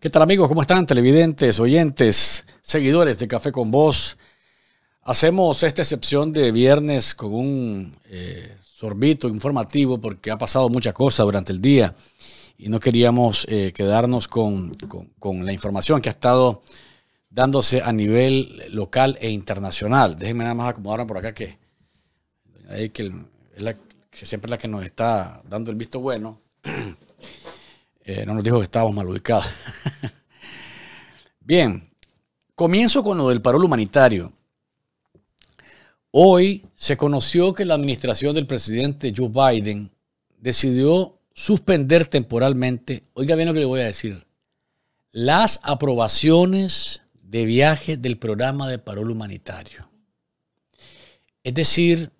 ¿Qué tal amigos? ¿Cómo están? Televidentes, oyentes, seguidores de Café con Voz. Hacemos esta excepción de viernes con un eh, sorbito informativo porque ha pasado muchas cosas durante el día y no queríamos eh, quedarnos con, la información que ha estado dándose a nivel local e internacional. Déjenme nada más acomodarme por acá que, es que siempre es la que nos está dando el visto bueno. Eh, no nos dijo que estábamos mal ubicados. Bien, comienzo con lo del parol humanitario. Hoy se conoció que la administración del presidente Joe Biden decidió suspender temporalmente, oiga bien lo que le voy a decir, las aprobaciones de viaje del programa de parol humanitario. Es decir,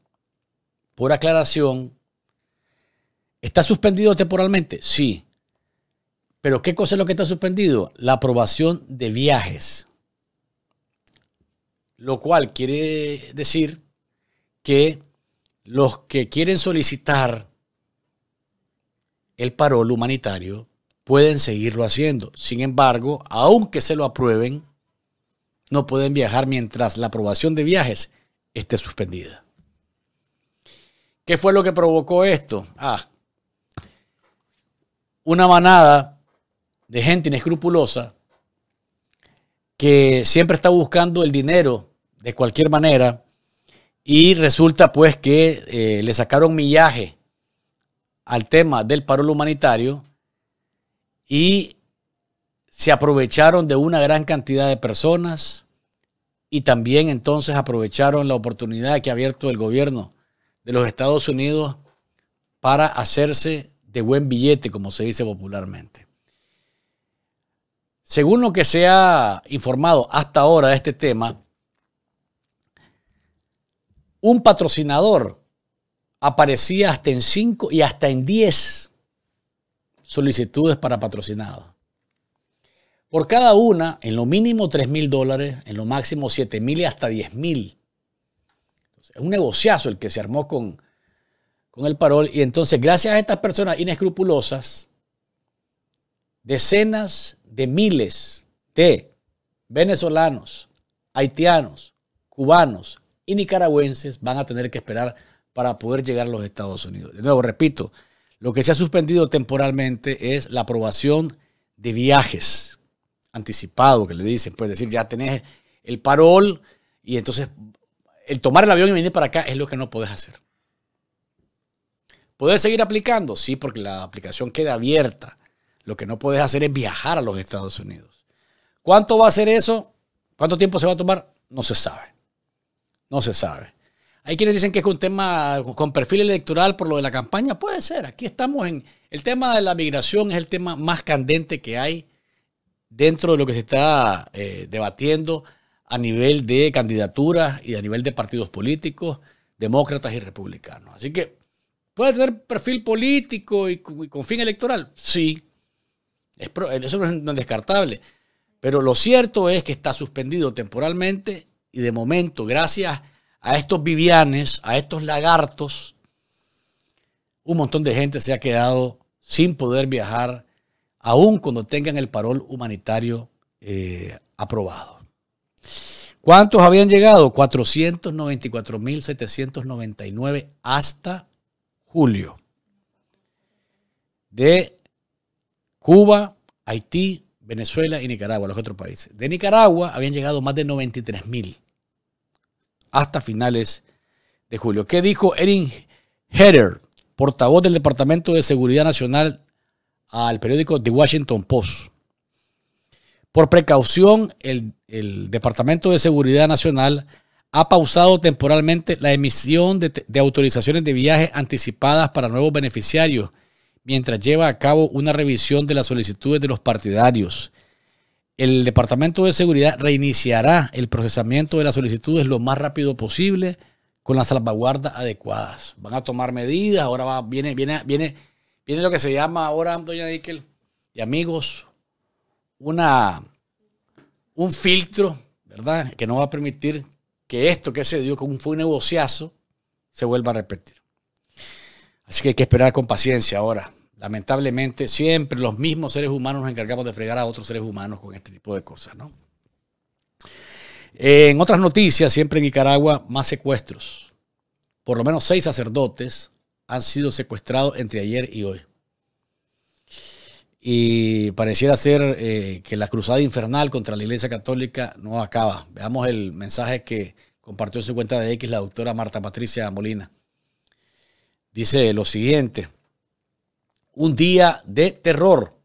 por aclaración, ¿está suspendido temporalmente? Sí. Pero ¿qué cosa es lo que está suspendido? La aprobación de viajes. Lo cual quiere decir que los que quieren solicitar el parol humanitario pueden seguirlo haciendo. Sin embargo, aunque se lo aprueben, no pueden viajar mientras la aprobación de viajes esté suspendida. ¿Qué fue lo que provocó esto? Ah, una manada de gente inescrupulosa que siempre está buscando el dinero de cualquier manera y resulta pues que eh, le sacaron millaje al tema del paro humanitario y se aprovecharon de una gran cantidad de personas y también entonces aprovecharon la oportunidad que ha abierto el gobierno de los Estados Unidos para hacerse de buen billete, como se dice popularmente. Según lo que se ha informado hasta ahora de este tema, un patrocinador aparecía hasta en 5 y hasta en 10 solicitudes para patrocinado. Por cada una, en lo mínimo 3 mil dólares, en lo máximo 7 mil y hasta 10 mil. Es un negociazo el que se armó con, con el parol. Y entonces, gracias a estas personas inescrupulosas, decenas de miles de venezolanos, haitianos, cubanos y nicaragüenses van a tener que esperar para poder llegar a los Estados Unidos. De nuevo, repito, lo que se ha suspendido temporalmente es la aprobación de viajes anticipado, que le dicen, puedes decir, ya tenés el parol y entonces el tomar el avión y venir para acá es lo que no podés hacer. ¿Podés seguir aplicando? Sí, porque la aplicación queda abierta. Lo que no puedes hacer es viajar a los Estados Unidos. ¿Cuánto va a ser eso? ¿Cuánto tiempo se va a tomar? No se sabe. No se sabe. Hay quienes dicen que es un tema con perfil electoral por lo de la campaña. Puede ser. Aquí estamos en... El tema de la migración es el tema más candente que hay dentro de lo que se está eh, debatiendo a nivel de candidaturas y a nivel de partidos políticos, demócratas y republicanos. Así que, ¿puede tener perfil político y con fin electoral? Sí, es eso no es descartable. Pero lo cierto es que está suspendido temporalmente y de momento, gracias a estos vivianes, a estos lagartos, un montón de gente se ha quedado sin poder viajar, aun cuando tengan el parol humanitario eh, aprobado. ¿Cuántos habían llegado? 494.799 hasta julio. De Cuba, Haití, Venezuela y Nicaragua, los otros países. De Nicaragua habían llegado más de 93 mil hasta finales de julio. ¿Qué dijo Erin Herer, portavoz del Departamento de Seguridad Nacional, al periódico The Washington Post? Por precaución, el, Departamento de Seguridad Nacional ha pausado temporalmente la emisión de, de autorizaciones de viaje anticipadas para nuevos beneficiarios mientras lleva a cabo una revisión de las solicitudes de los partidarios. El Departamento de Seguridad reiniciará el procesamiento de las solicitudes lo más rápido posible con las salvaguardas adecuadas. Van a tomar medidas, ahora viene, viene, viene, viene lo que se llama ahora, doña Dickel y amigos, una, un filtro, ¿verdad? Que no va a permitir que esto que se dio, como fue un negociazo, se vuelva a repetir. Así que hay que esperar con paciencia ahora. Lamentablemente, siempre los mismos seres humanos nos encargamos de fregar a otros seres humanos con este tipo de cosas, En otras noticias, siempre en Nicaragua, más secuestros. Por lo menos seis sacerdotes han sido secuestrados entre ayer y hoy. Y pareciera ser eh, que la cruzada infernal contra la Iglesia Católica no acaba. Veamos el mensaje que compartió en su cuenta de X la doctora Marta Patricia Molina. Dice lo siguiente un día de terror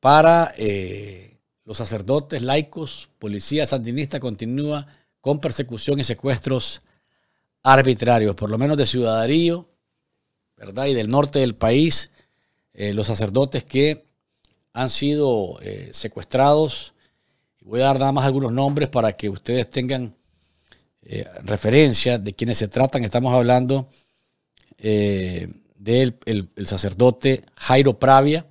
para eh, los sacerdotes, laicos, policía sandinista continúa con persecución y secuestros arbitrarios, por lo menos de ciudadanía ¿verdad? Y del norte del país, eh, los sacerdotes que han sido eh, secuestrados. Voy a dar nada más algunos nombres para que ustedes tengan referencia de quienes se tratan. Estamos hablando del el, sacerdote Jairo Pravia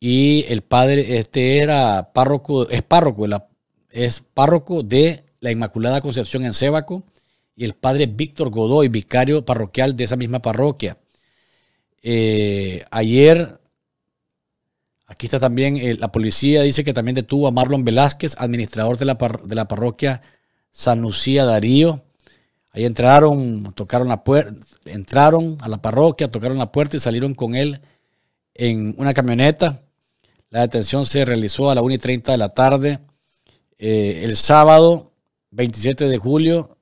y el padre, este era párroco, es párroco, de la, es párroco de la Inmaculada Concepción en Sébaco y el padre Víctor Godoy, vicario parroquial de esa misma parroquia. Eh, ayer, aquí está también, eh, la policía dice que también detuvo a Marlon Velázquez, administrador de la, de la parroquia San Lucía Darío entraron, tocaron la puerta, entraron a la parroquia, tocaron la puerta y salieron con él en una camioneta. La detención se realizó a las 1 y 30 de la tarde. Eh, el sábado 27 de julio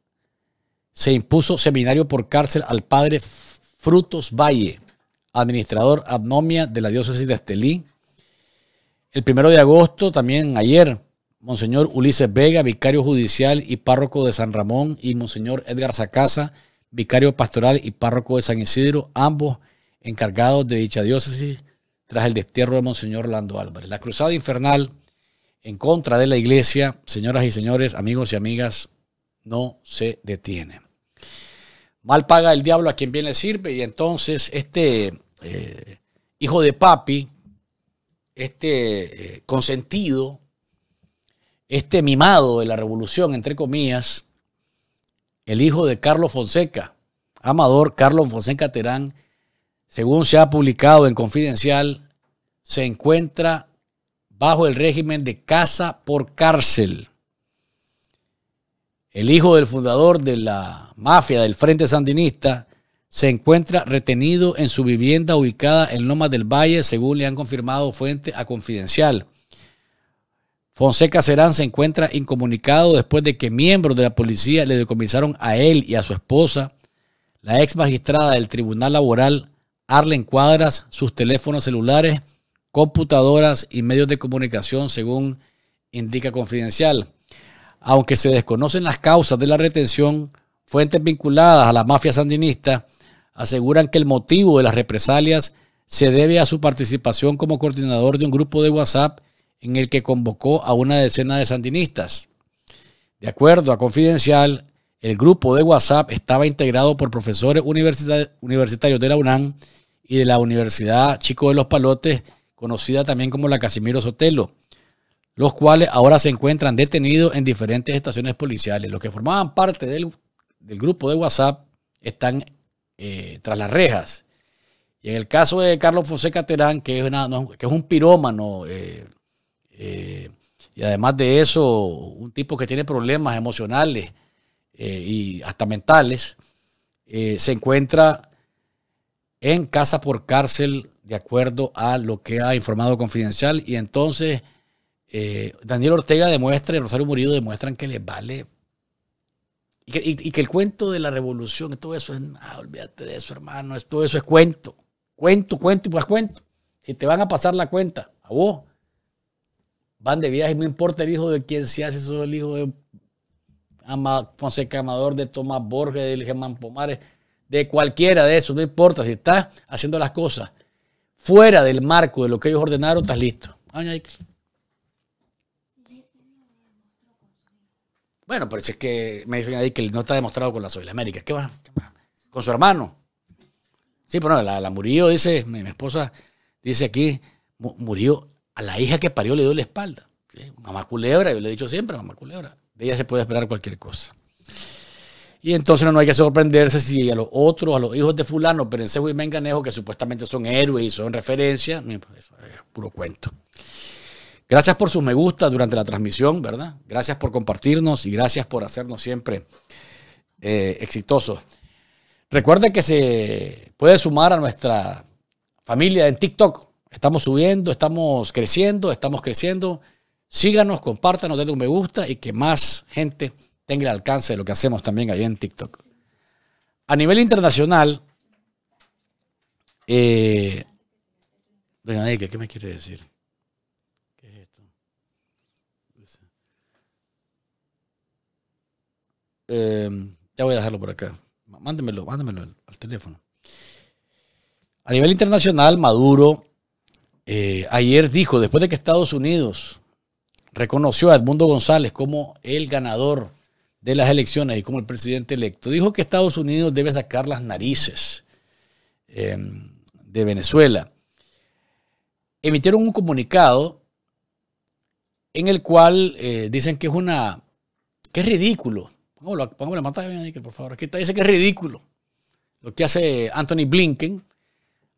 se impuso seminario por cárcel al padre Frutos Valle, administrador abnomia de la diócesis de Estelí. El primero de agosto, también ayer, Monseñor Ulises Vega, vicario judicial y párroco de San Ramón, y Monseñor Edgar Sacasa, vicario pastoral y párroco de San Isidro, ambos encargados de dicha diócesis tras el destierro de Monseñor Orlando Álvarez. La cruzada infernal en contra de la iglesia, señoras y señores, amigos y amigas, no se detiene. Mal paga el diablo a quien bien le sirve y entonces este eh, hijo de papi, este eh, consentido, este mimado de la revolución, entre comillas, el hijo de Carlos Fonseca, Amador Carlos Fonseca Terán, según se ha publicado en Confidencial, se encuentra bajo el régimen de casa por cárcel. El hijo del fundador de la mafia del Frente Sandinista se encuentra retenido en su vivienda ubicada en Lomas del Valle, según le han confirmado fuentes a Confidencial. Fonseca Serán se encuentra incomunicado después de que miembros de la policía le decomisaron a él y a su esposa, la ex magistrada del Tribunal Laboral, Arlen Cuadras, sus teléfonos celulares, computadoras y medios de comunicación, según indica Confidencial. Aunque se desconocen las causas de la retención, fuentes vinculadas a la mafia sandinista aseguran que el motivo de las represalias se debe a su participación como coordinador de un grupo de WhatsApp en el que convocó a una decena de sandinistas. De acuerdo a Confidencial, el grupo de WhatsApp estaba integrado por profesores universitarios de la UNAM y de la Universidad Chico de los Palotes, conocida también como la Casimiro Sotelo, los cuales ahora se encuentran detenidos en diferentes estaciones policiales. Los que formaban parte del, grupo de WhatsApp están eh, tras las rejas. Y en el caso de Carlos José Caterán, que es, un pirómano eh, eh, y además de eso, un tipo que tiene problemas emocionales eh, y hasta mentales, eh, se encuentra en casa por cárcel de acuerdo a lo que ha informado Confidencial. Y entonces Daniel Ortega demuestra y Rosario Murillo demuestran que les vale. Y que, el cuento de la revolución, todo eso es, ah, olvídate de eso, hermano, todo eso es cuento. Cuento, cuento y pues cuento. Si te van a pasar la cuenta, a vos, van de viaje, no importa el hijo de quien se hace es el hijo de Ama, Fonseca Amador, de Tomás Borges, de Germán Pomares, de cualquiera de esos, no importa, si estás haciendo las cosas fuera del marco de lo que ellos ordenaron, estás listo. Ah, bueno, pero si es que me dice que no está demostrado con la Soy América, ¿qué va? Con su hermano. Sí, pero no, la, murió, dice, mi, esposa dice aquí, murió a la hija que parió le dio la espalda. Mamá culebra, yo le he dicho siempre, mamá culebra. De ella se puede esperar cualquier cosa. Y entonces no hay que sorprenderse si a los otros, a los hijos de fulano, Perencejo y Menganejo, que supuestamente son héroes y son referencia, es puro cuento. Gracias por sus me gusta durante la transmisión, ¿verdad? Gracias por compartirnos y gracias por hacernos siempre eh, exitosos. Recuerda que se puede sumar a nuestra familia en TikTok. Estamos subiendo, estamos creciendo, estamos creciendo. Síganos, compártanos, denle un me gusta y que más gente tenga el alcance de lo que hacemos también ahí en TikTok. A nivel internacional, eh, doña ¿qué me quiere decir? ¿Qué es esto? Eh, ya voy a dejarlo por acá. Mándemelo, mándemelo al teléfono. A nivel internacional, Maduro eh, ayer dijo, después de que Estados Unidos reconoció a Edmundo González como el ganador de las elecciones y como el presidente electo, dijo que Estados Unidos debe sacar las narices em, de Venezuela. Emitieron un comunicado en el cual eh, dicen que es una que es ridículo. por favor. Aquí está, dice que es ridículo lo que hace Anthony Blinken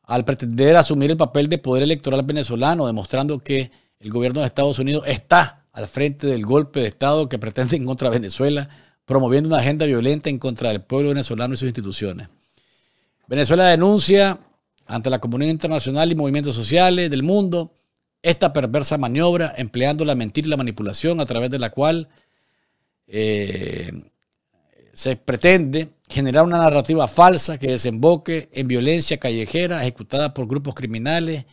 al pretender asumir el papel de poder electoral venezolano, demostrando que el gobierno de Estados Unidos está al frente del golpe de Estado que pretende en contra Venezuela, promoviendo una agenda violenta en contra del pueblo venezolano y sus instituciones. Venezuela denuncia ante la comunidad internacional y movimientos sociales del mundo esta perversa maniobra empleando la mentira y la manipulación a través de la cual eh, se pretende generar una narrativa falsa que desemboque en violencia callejera ejecutada por grupos criminales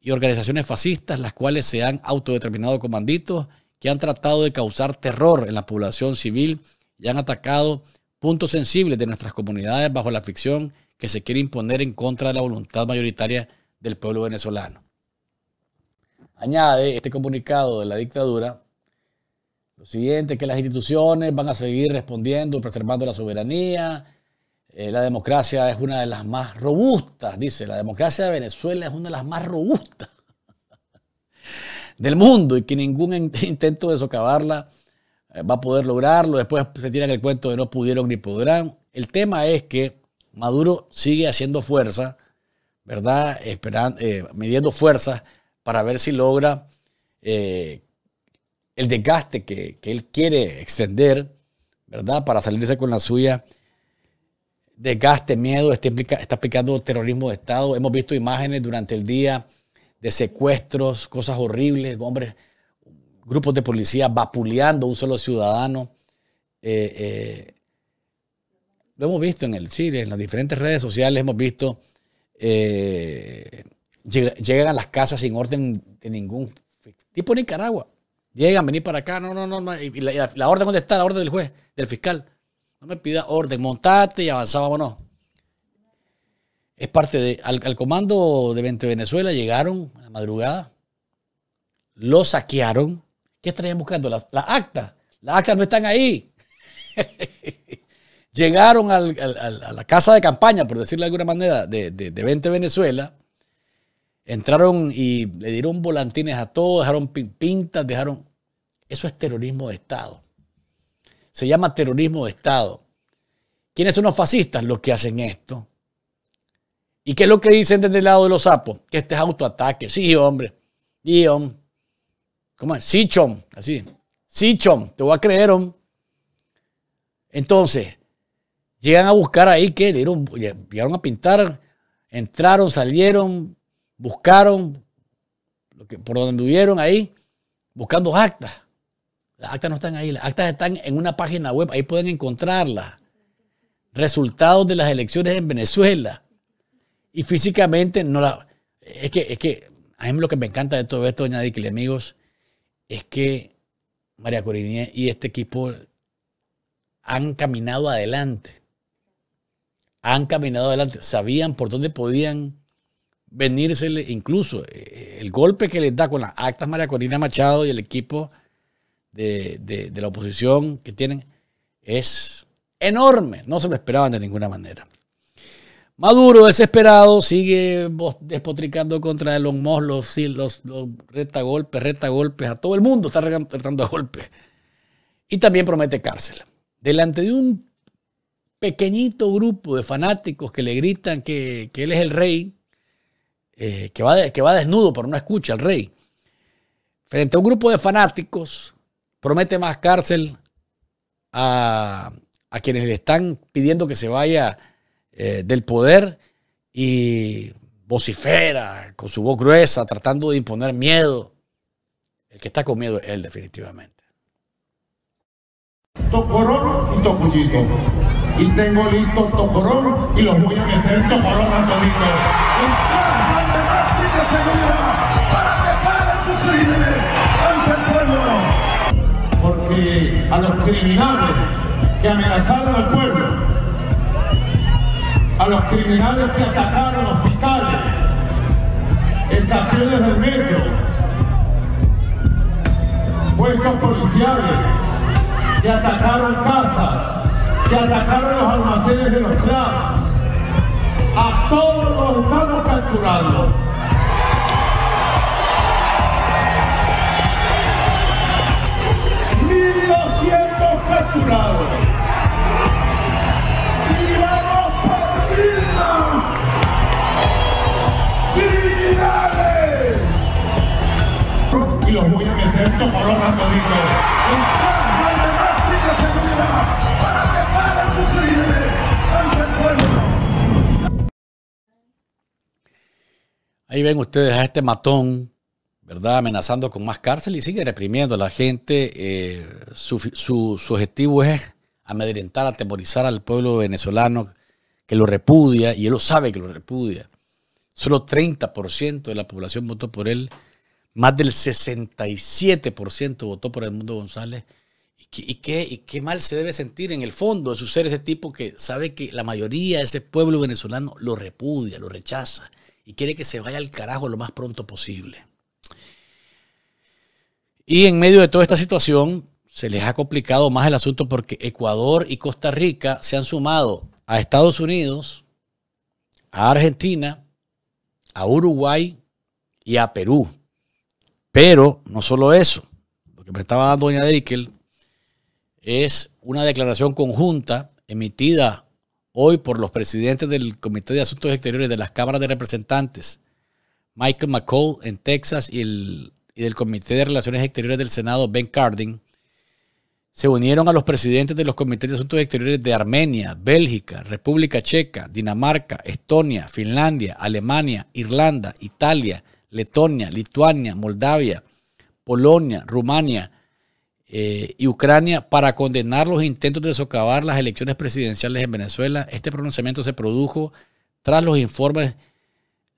y organizaciones fascistas, las cuales se han autodeterminado comanditos que han tratado de causar terror en la población civil y han atacado puntos sensibles de nuestras comunidades bajo la ficción que se quiere imponer en contra de la voluntad mayoritaria del pueblo venezolano. Añade este comunicado de la dictadura lo siguiente, que las instituciones van a seguir respondiendo, preservando la soberanía. Eh, la democracia es una de las más robustas, dice. La democracia de Venezuela es una de las más robustas del mundo y que ningún intento de socavarla eh, va a poder lograrlo. Después se tiran el cuento de no pudieron ni podrán. El tema es que Maduro sigue haciendo fuerza, ¿verdad? Esperando, eh, midiendo fuerzas para ver si logra el desgaste que, él quiere extender, ¿verdad? Para salirse con la suya. Desgaste, miedo, este está, aplicando terrorismo de Estado. Hemos visto imágenes durante el día de secuestros, cosas horribles, hombres, grupos de policía vapuleando a un solo ciudadano. Eh, eh, lo hemos visto en el Chile, en las diferentes redes sociales hemos visto, eh, llegan a las casas sin orden de ningún tipo de Nicaragua. Llegan, venir para acá, no, no, no. Y la, orden, ¿dónde está? La orden del juez, del fiscal. No me pida orden, montate y avanzábamos, vámonos. Es parte de. Al, comando de 20 Venezuela llegaron a la madrugada, lo saquearon. ¿Qué estarían buscando? Las la actas. Las actas no están ahí. llegaron a la casa de campaña, por decirlo de alguna manera, de, de, de 20 Venezuela Entraron y le dieron volantines a todos, dejaron pintas, dejaron... Eso es terrorismo de Estado. Se llama terrorismo de Estado. ¿Quiénes son los fascistas? Los que hacen esto. ¿Y qué es lo que dicen desde el lado de los sapos? Que este es autoataque. Sí, hombre. guión ¿Cómo es? Sí, Así. Sí, Te voy a creer, hombre. Entonces, llegan a buscar ahí que llegaron a pintar, entraron, salieron, buscaron, por donde anduvieron ahí, buscando actas. Las actas no están ahí, las actas están en una página web, ahí pueden encontrarlas. Resultados de las elecciones en Venezuela. Y físicamente no la... Es que, es que a mí lo que me encanta de todo esto, doña Dicle, amigos, es que María Corina y este equipo han caminado adelante. Han caminado adelante. Sabían por dónde podían venirse incluso eh, eh, el golpe que les da con las actas María Corina Machado y el equipo de, la oposición que tienen es enorme. No se lo esperaban de ninguna manera. Maduro, desesperado, sigue despotricando contra Elon Musk, los, los, los reta golpes, reta golpes, a todo el mundo está retando golpes. Y también promete cárcel. Delante de un pequeñito grupo de fanáticos que le gritan que, que él es el rey, eh, que, va desnudo, pero no escucha al rey. Frente a un grupo de fanáticos, promete más cárcel a, quienes le están pidiendo que se vaya eh, del poder y vocifera con su voz gruesa, tratando de imponer miedo. El que está con miedo es él, definitivamente. y Y tengo listo y los voy a meter ante el pueblo. Porque a los criminales que amenazaron al pueblo, a los criminales que atacaron hospitales, estaciones del metro, puestos policiales, que atacaron casas, que atacaron los almacenes de los trabajos, a todos los estamos capturando. ven ustedes a este matón, ¿verdad? Amenazando con más cárcel y sigue reprimiendo a la gente. Eh, su, objetivo es amedrentar, atemorizar al pueblo venezolano que lo repudia y él lo sabe que lo repudia. Solo 30% de la población votó por él, más del 67% votó por Edmundo González. ¿Y y, qué, ¿Y qué, mal se debe sentir en el fondo de su ser ese tipo que sabe que la mayoría de ese pueblo venezolano lo repudia, lo rechaza? y quiere que se vaya al carajo lo más pronto posible. Y en medio de toda esta situación se les ha complicado más el asunto porque Ecuador y Costa Rica se han sumado a Estados Unidos, a Argentina, a Uruguay y a Perú. Pero no solo eso, lo que me estaba dando doña Deikel, es una declaración conjunta emitida hoy por los presidentes del Comité de Asuntos Exteriores de las Cámaras de Representantes, Michael McCall en Texas y, el, y del Comité de Relaciones Exteriores del Senado, Ben Cardin, se unieron a los presidentes de los comités de asuntos exteriores de Armenia, Bélgica, República Checa, Dinamarca, Estonia, Finlandia, Alemania, Irlanda, Italia, Letonia, Lituania, Moldavia, Polonia, Rumania, eh, y Ucrania para condenar los intentos de socavar las elecciones presidenciales en Venezuela. Este pronunciamiento se produjo tras los informes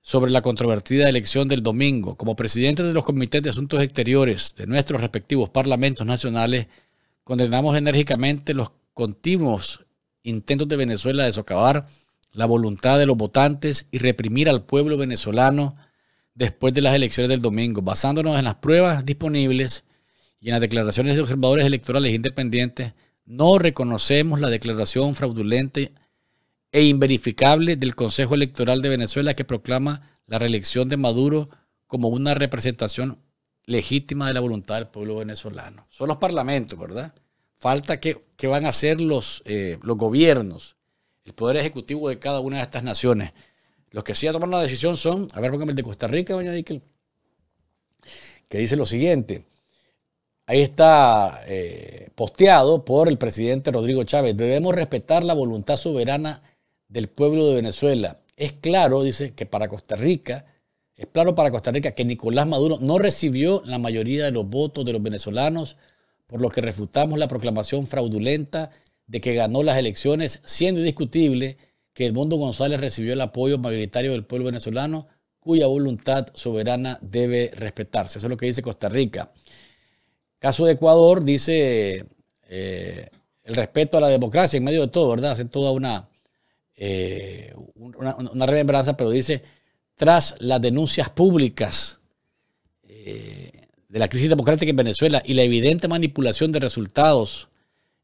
sobre la controvertida elección del domingo. Como presidente de los comités de asuntos exteriores de nuestros respectivos parlamentos nacionales, condenamos enérgicamente los continuos intentos de Venezuela de socavar la voluntad de los votantes y reprimir al pueblo venezolano después de las elecciones del domingo, basándonos en las pruebas disponibles y en las declaraciones de observadores electorales independientes, no reconocemos la declaración fraudulenta e inverificable del Consejo Electoral de Venezuela que proclama la reelección de Maduro como una representación legítima de la voluntad del pueblo venezolano. Son los parlamentos, ¿verdad? Falta que, van a hacer los, eh, los gobiernos, el poder ejecutivo de cada una de estas naciones. Los que sí a tomar la decisión son, a ver, póngame el de Costa Rica, doña Díquel, que dice lo siguiente. Ahí está eh, posteado por el presidente Rodrigo Chávez. Debemos respetar la voluntad soberana del pueblo de Venezuela. Es claro, dice, que para Costa Rica, es claro para Costa Rica que Nicolás Maduro no recibió la mayoría de los votos de los venezolanos, por lo que refutamos la proclamación fraudulenta de que ganó las elecciones, siendo indiscutible que Edmundo González recibió el apoyo mayoritario del pueblo venezolano, cuya voluntad soberana debe respetarse. Eso es lo que dice Costa Rica. Caso de Ecuador, dice eh, el respeto a la democracia en medio de todo, ¿verdad? Hace toda una, eh, una, remembranza, pero dice, tras las denuncias públicas eh, de la crisis democrática en Venezuela y la evidente manipulación de resultados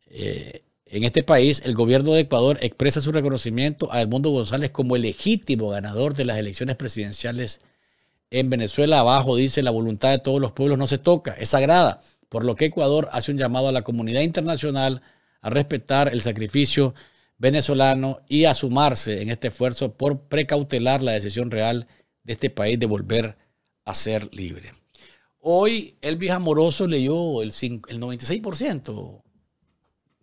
en este país, el gobierno de Ecuador expresa su reconocimiento a Edmundo González como el legítimo ganador de las elecciones presidenciales en Venezuela. Abajo dice, la voluntad de todos los pueblos no se toca, es sagrada por lo que Ecuador hace un llamado a la comunidad internacional a respetar el sacrificio venezolano y a sumarse en este esfuerzo por precautelar la decisión real de este país de volver a ser libre. Hoy Elvis Amoroso leyó el, el 96%.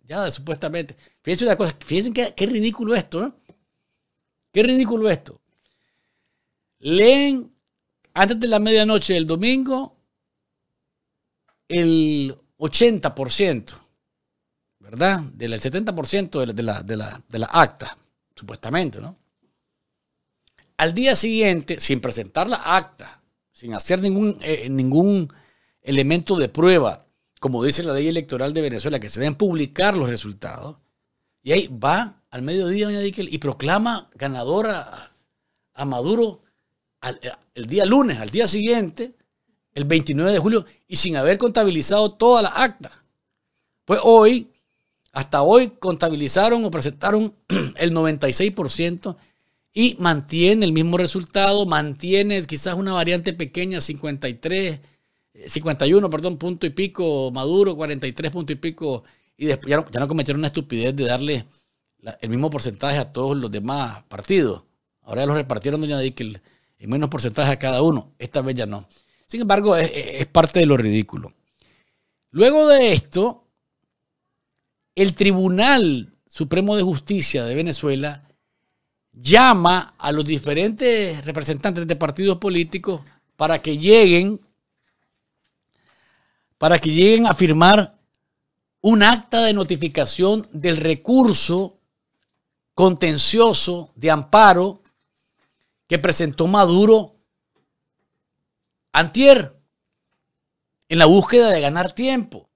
Ya supuestamente. Fíjense una cosa, fíjense qué, ridículo esto. ¿eh? Qué ridículo esto. Leen antes de la medianoche del domingo el 80%, ¿verdad? Del 70% de la, de, de, acta, supuestamente, ¿no? Al día siguiente, sin presentar la acta, sin hacer ningún, eh, ningún elemento de prueba, como dice la ley electoral de Venezuela, que se deben publicar los resultados, y ahí va al mediodía, doña Dickel, y proclama ganadora a, Maduro eh, el día lunes, al día siguiente, el 29 de julio y sin haber contabilizado toda la acta. Pues hoy, hasta hoy, contabilizaron o presentaron el 96% y mantiene el mismo resultado, mantiene quizás una variante pequeña, 53, 51, eh, perdón, punto y pico, Maduro, 43 punto y pico, y después ya no, cometieron una estupidez de darle el mismo porcentaje a todos los demás partidos. Ahora ya los repartieron, doña Díquel en menos porcentaje a cada uno. Esta vez ya no. Sin embargo, es, parte de lo ridículo. Luego de esto, el Tribunal Supremo de Justicia de Venezuela llama a los diferentes representantes de partidos políticos para que lleguen para que lleguen a firmar un acta de notificación del recurso contencioso de amparo que presentó Maduro Antier, en la búsqueda de ganar tiempo.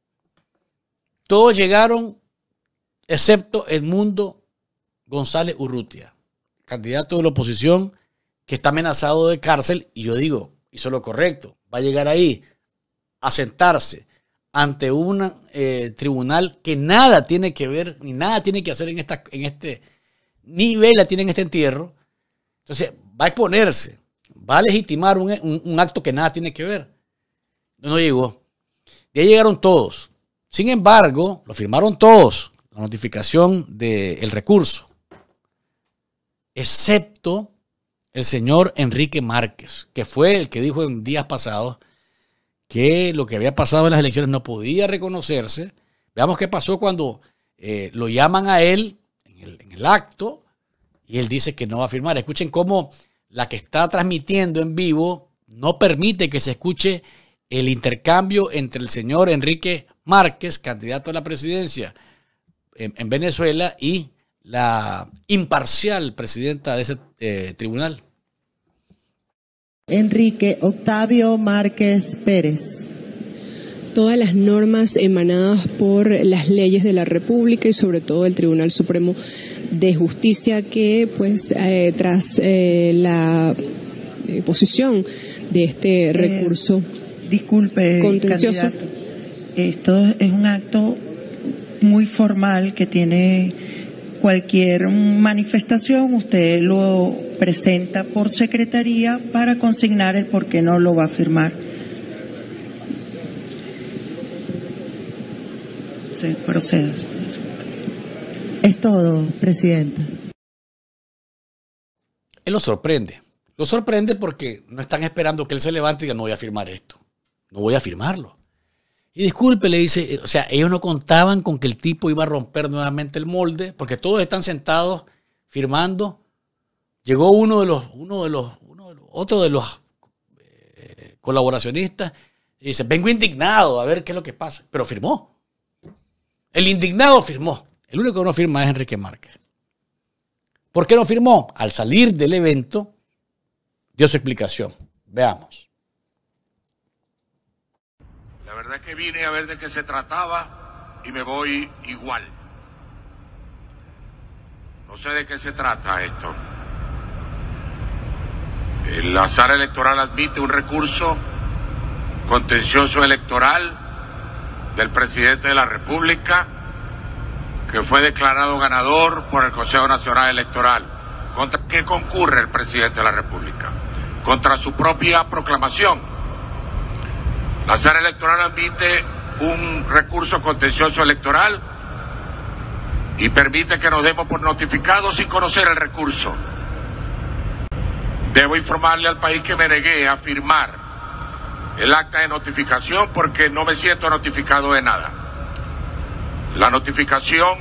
Todos llegaron, excepto Edmundo González Urrutia, candidato de la oposición que está amenazado de cárcel, y yo digo, hizo lo correcto, va a llegar ahí a sentarse ante un eh, tribunal que nada tiene que ver, ni nada tiene que hacer en, esta, en este, nivel vela tiene en este entierro. Entonces, va a exponerse Va a legitimar un, acto que nada tiene que ver. No llegó. ya llegaron todos. Sin embargo, lo firmaron todos, la notificación del recurso, excepto el señor Enrique Márquez, que fue el que dijo en días pasados que lo que había pasado en las elecciones no podía reconocerse. Veamos qué pasó cuando eh, lo llaman a él en el acto y él dice que no va a firmar. Escuchen cómo la que está transmitiendo en vivo no permite que se escuche el intercambio entre el señor Enrique Márquez, candidato a la presidencia en, Venezuela, y la imparcial presidenta de ese eh, tribunal. Enrique Octavio Márquez Pérez todas las normas emanadas por las leyes de la República y sobre todo el Tribunal Supremo de Justicia que pues eh, tras eh, la eh, posición de este recurso disculpe contencioso esto es un acto muy formal que tiene cualquier manifestación, usted lo presenta por secretaría para consignar el por qué no lo va a firmar. Es todo, presidente Él lo sorprende. Lo sorprende porque no están esperando que él se levante y diga, no voy a firmar esto. No voy a firmarlo. Y disculpe, le dice, o sea, ellos no contaban con que el tipo iba a romper nuevamente el molde, porque todos están sentados firmando. Llegó uno de los, uno de los, uno otro de los eh, colaboracionistas y dice, vengo indignado a ver qué es lo que pasa. Pero firmó. El indignado firmó. El único que no firma es Enrique Márquez. ¿Por qué no firmó? Al salir del evento, dio su explicación. Veamos. La verdad es que vine a ver de qué se trataba y me voy igual. No sé de qué se trata esto. el azar electoral admite un recurso contencioso electoral del presidente de la República, que fue declarado ganador por el Consejo Nacional Electoral. ¿Contra qué concurre el presidente de la República? Contra su propia proclamación. La sala electoral admite un recurso contencioso electoral y permite que nos demos por notificados sin conocer el recurso. Debo informarle al país que me negué a firmar el acta de notificación porque no me siento notificado de nada. La notificación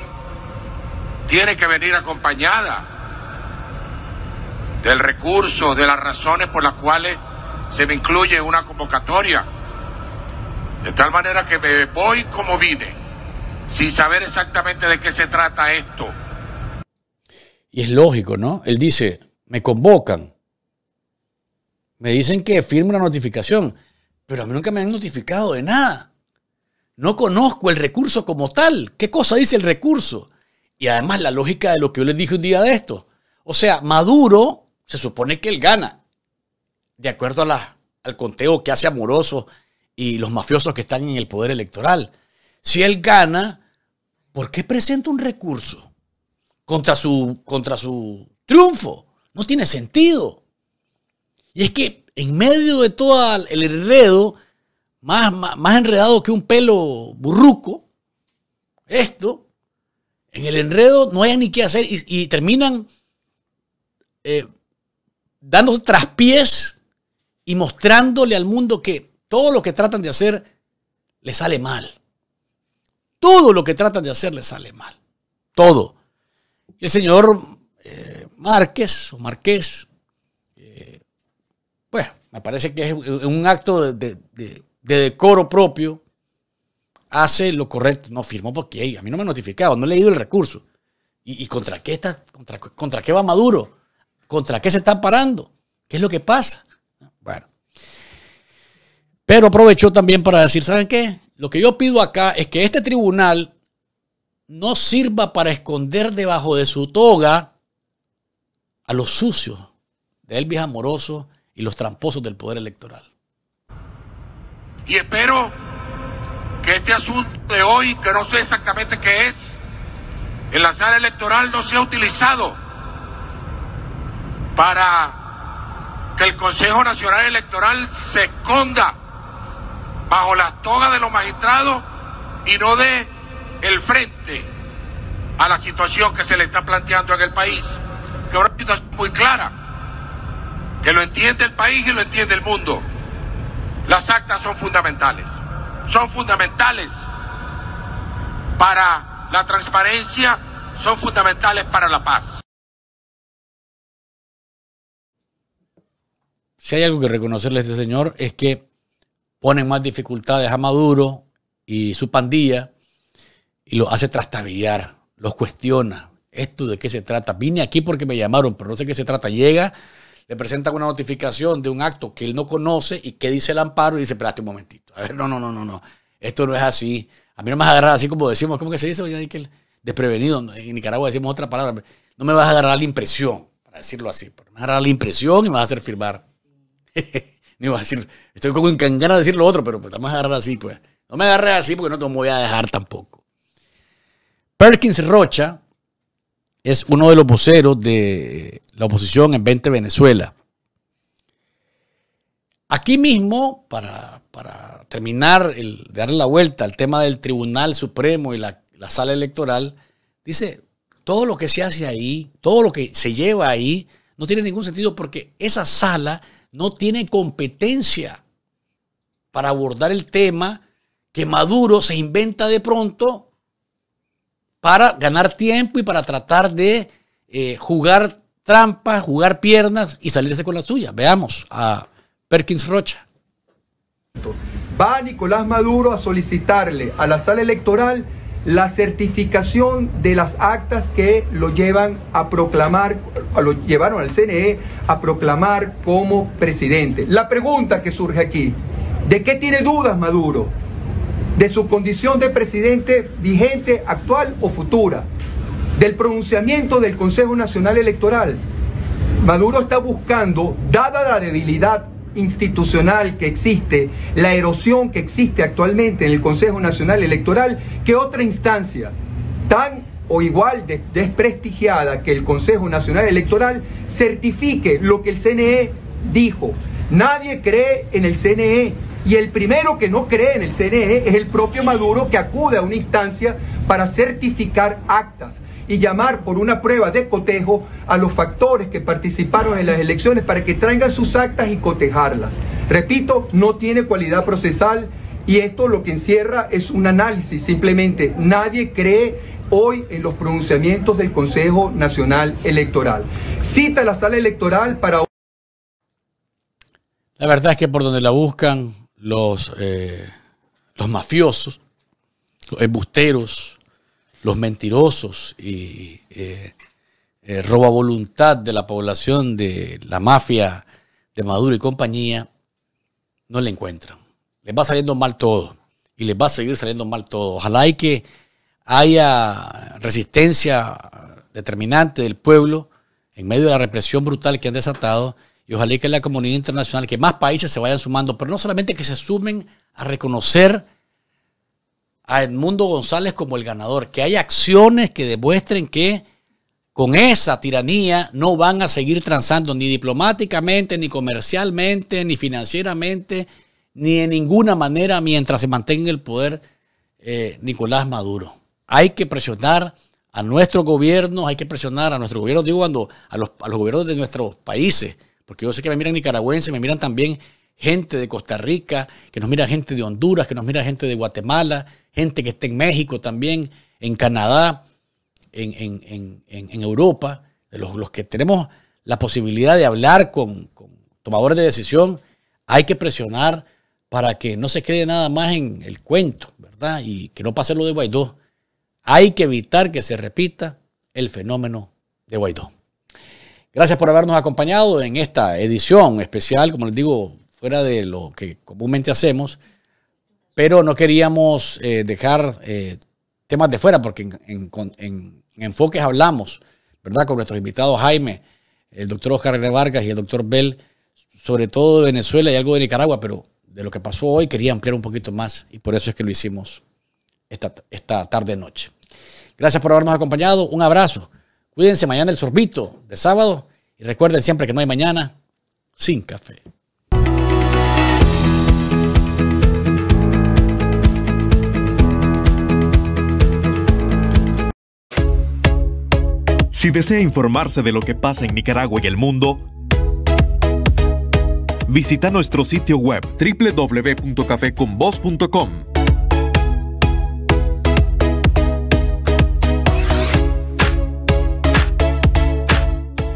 tiene que venir acompañada del recurso, de las razones por las cuales se me incluye una convocatoria. De tal manera que me voy como vine, sin saber exactamente de qué se trata esto. Y es lógico, ¿no? Él dice, me convocan. Me dicen que firme una notificación pero a mí nunca me han notificado de nada. No conozco el recurso como tal. ¿Qué cosa dice el recurso? Y además la lógica de lo que yo les dije un día de esto. O sea, Maduro se supone que él gana, de acuerdo a la, al conteo que hace Amoroso y los mafiosos que están en el poder electoral. Si él gana, ¿por qué presenta un recurso contra su, contra su triunfo? No tiene sentido. Y es que en medio de todo el enredo, más, más, enredado que un pelo burruco, esto, en el enredo no hay ni qué hacer y, terminan eh, dándose dando traspiés y mostrándole al mundo que todo lo que tratan de hacer le sale mal. Todo lo que tratan de hacer le sale mal. Todo. el señor eh, Márquez o Marqués pues me parece que es un acto de, decoro propio. Hace lo correcto. No firmó porque a mí no me notificaba notificado, no he leído el recurso. ¿Y, contra, qué está, contra, contra qué va Maduro? ¿Contra qué se está parando? ¿Qué es lo que pasa? Bueno. Pero aprovechó también para decir, ¿saben qué? Lo que yo pido acá es que este tribunal no sirva para esconder debajo de su toga a los sucios de Elvis Amoroso, y los tramposos del poder electoral. Y espero que este asunto de hoy, que no sé exactamente qué es, en la sala electoral no sea utilizado para que el Consejo Nacional Electoral se esconda bajo las togas de los magistrados y no dé el frente a la situación que se le está planteando en el país, que es una situación muy clara que lo entiende el país y lo entiende el mundo. Las actas son fundamentales, son fundamentales para la transparencia, son fundamentales para la paz. Si hay algo que reconocerle a este señor es que ponen más dificultades a Maduro y su pandilla y lo hace trastabillar, los cuestiona. ¿Esto de qué se trata? Vine aquí porque me llamaron, pero no sé qué se trata. Llega le presentan una notificación de un acto que él no conoce y que dice el amparo y dice, espérate un momentito. A ver, no, no, no, no, no. Esto no es así. A mí no me vas a agarrar así como decimos, ¿cómo que se dice? Desprevenido. En Nicaragua decimos otra palabra. No me vas a agarrar la impresión, para decirlo así. me vas a agarrar la impresión y me vas a hacer firmar. a decir, estoy como en ganas decir lo otro, pero pues, vas a agarrar así, pues. No me agarré así porque no te voy a dejar tampoco. Perkins Rocha es uno de los voceros de la oposición en 20 Venezuela. Aquí mismo, para, terminar, el, darle la vuelta al tema del Tribunal Supremo y la, la sala electoral, dice, todo lo que se hace ahí, todo lo que se lleva ahí, no tiene ningún sentido porque esa sala no tiene competencia para abordar el tema que Maduro se inventa de pronto para ganar tiempo y para tratar de eh, jugar trampas, jugar piernas y salirse con la suya. Veamos a Perkins Rocha. Va Nicolás Maduro a solicitarle a la sala electoral la certificación de las actas que lo llevan a proclamar, lo llevaron al CNE a proclamar como presidente. La pregunta que surge aquí, ¿de qué tiene dudas Maduro? de su condición de presidente vigente, actual o futura, del pronunciamiento del Consejo Nacional Electoral. Maduro está buscando, dada la debilidad institucional que existe, la erosión que existe actualmente en el Consejo Nacional Electoral, que otra instancia tan o igual de desprestigiada que el Consejo Nacional Electoral certifique lo que el CNE dijo. Nadie cree en el CNE, y el primero que no cree en el CNE es el propio Maduro que acude a una instancia para certificar actas y llamar por una prueba de cotejo a los factores que participaron en las elecciones para que traigan sus actas y cotejarlas. Repito, no tiene cualidad procesal y esto lo que encierra es un análisis. Simplemente nadie cree hoy en los pronunciamientos del Consejo Nacional Electoral. Cita la sala electoral para... La verdad es que por donde la buscan, los, eh, los mafiosos, los embusteros, los mentirosos y eh, eh, roba voluntad de la población de la mafia de Maduro y compañía, no le encuentran. Les va saliendo mal todo y les va a seguir saliendo mal todo. Ojalá y que haya resistencia determinante del pueblo en medio de la represión brutal que han desatado y ojalá que la comunidad internacional, que más países se vayan sumando, pero no solamente que se sumen a reconocer a Edmundo González como el ganador, que hay acciones que demuestren que con esa tiranía no van a seguir transando ni diplomáticamente, ni comercialmente, ni financieramente, ni de ninguna manera mientras se mantenga en el poder eh, Nicolás Maduro. Hay que presionar a nuestro gobierno, hay que presionar a nuestros gobiernos, digo, cuando, los, a los gobiernos de nuestros países, porque yo sé que me miran nicaragüenses, me miran también gente de Costa Rica, que nos mira gente de Honduras, que nos mira gente de Guatemala, gente que está en México también, en Canadá, en, Europa, de los, que tenemos la posibilidad de hablar con, con tomadores de decisión, hay que presionar para que no se quede nada más en el cuento, ¿verdad? Y que no pase lo de Guaidó. Hay que evitar que se repita el fenómeno de Guaidó. Gracias por habernos acompañado en esta edición especial, como les digo, fuera de lo que comúnmente hacemos, pero no queríamos eh, dejar eh, temas de fuera porque en, en, en, enfoques hablamos, ¿verdad? Con nuestros invitados Jaime, el doctor Oscar Vargas y el doctor Bell, sobre todo de Venezuela y algo de Nicaragua, pero de lo que pasó hoy quería ampliar un poquito más y por eso es que lo hicimos esta, esta tarde-noche. Gracias por habernos acompañado, un abrazo. Cuídense mañana el sorbito de sábado y recuerden siempre que no hay mañana sin café. Si desea informarse de lo que pasa en Nicaragua y el mundo, visita nuestro sitio web www.cafeconvoz.com